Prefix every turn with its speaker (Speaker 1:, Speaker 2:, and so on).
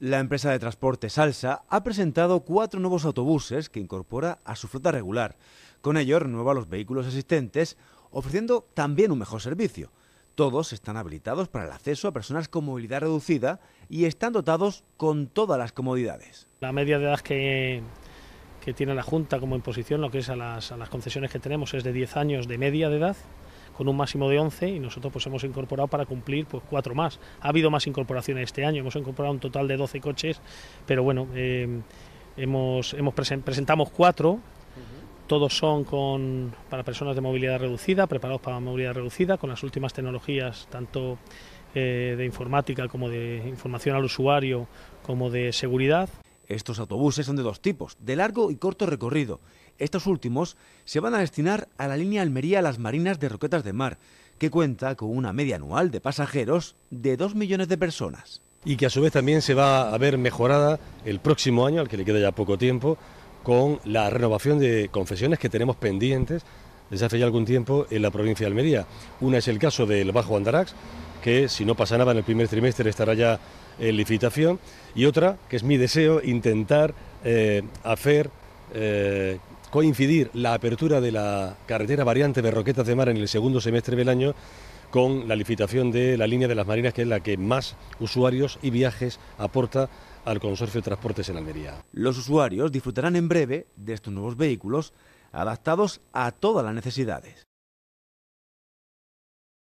Speaker 1: La empresa de transporte Salsa ha presentado cuatro nuevos autobuses que incorpora a su flota regular. Con ello renueva los vehículos existentes, ofreciendo también un mejor servicio. Todos están habilitados para el acceso a personas con movilidad reducida
Speaker 2: y están dotados con todas las comodidades. La media de edad que, tiene la Junta como imposición, lo que es a las, a las concesiones que tenemos, es de 10 años de media de edad con un máximo de 11 y nosotros pues hemos incorporado para cumplir pues cuatro más. Ha habido más incorporaciones este año, hemos incorporado un total de 12 coches, pero bueno, eh, hemos, hemos presentamos cuatro todos son con, para personas de movilidad reducida, preparados para movilidad reducida, con las últimas tecnologías, tanto eh, de informática como de información al usuario, como de seguridad.
Speaker 1: Estos autobuses son de dos tipos, de largo y corto recorrido. Estos últimos se van a destinar a la línea Almería Las Marinas de Roquetas de Mar, que cuenta con una media anual de pasajeros de 2 millones de personas. Y que a su vez también se va a ver mejorada el próximo año, al que le queda ya poco tiempo,
Speaker 3: con la renovación de confesiones que tenemos pendientes desde hace ya algún tiempo en la provincia de Almería. Una es el caso del Bajo Andarax, que si no pasa nada en el primer trimestre estará ya en licitación, y otra, que es mi deseo, intentar eh, hacer eh, coincidir la apertura de la carretera variante de Roquetas de Mar en el segundo semestre del año con la licitación de la línea de las Marinas, que es la que más usuarios
Speaker 1: y viajes aporta al Consorcio de Transportes en Almería. Los usuarios disfrutarán en breve de estos nuevos vehículos adaptados a todas las necesidades.